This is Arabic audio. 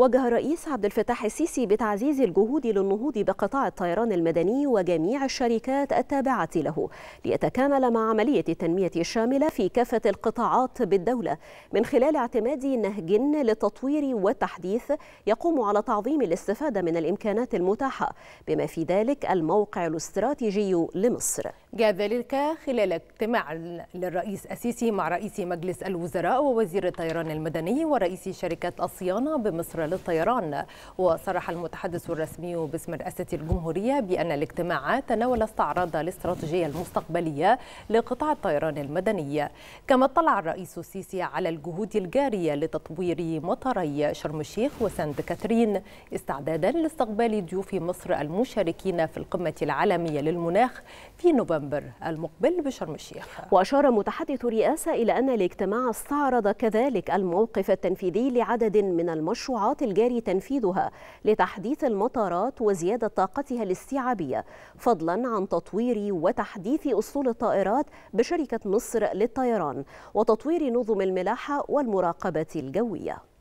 وجه الرئيس عبد الفتاح السيسي بتعزيز الجهود للنهوض بقطاع الطيران المدني وجميع الشركات التابعة له ليتكامل مع عملية التنمية الشاملة في كافة القطاعات بالدولة من خلال اعتماد نهج للتطوير والتحديث يقوم على تعظيم الاستفادة من الإمكانات المتاحة بما في ذلك الموقع الاستراتيجي لمصر جاء ذلك خلال اجتماع للرئيس السيسي مع رئيس مجلس الوزراء ووزير الطيران المدني ورئيس شركة الصيانة بمصر للطيران وصرح المتحدث الرسمي باسم رئاسة الجمهورية بأن الاجتماع تناول استعراض الاستراتيجية المستقبلية لقطاع الطيران المدني كما اطلع الرئيس السيسي على الجهود الجارية لتطوير مطاري شرم الشيخ وسانت كاترين استعدادا لاستقبال ضيوف مصر المشاركين في القمة العالمية للمناخ في نوفمبر نوفمبر المقبل بشرم الشيخ وأشار متحدث الرئاسة إلى أن الاجتماع استعرض كذلك الموقف التنفيذي لعدد من المشروعات الجاري تنفيذها لتحديث المطارات وزيادة طاقتها الاستيعابية فضلا عن تطوير وتحديث أسطول الطائرات بشركة مصر للطيران وتطوير نظم الملاحة والمراقبة الجوية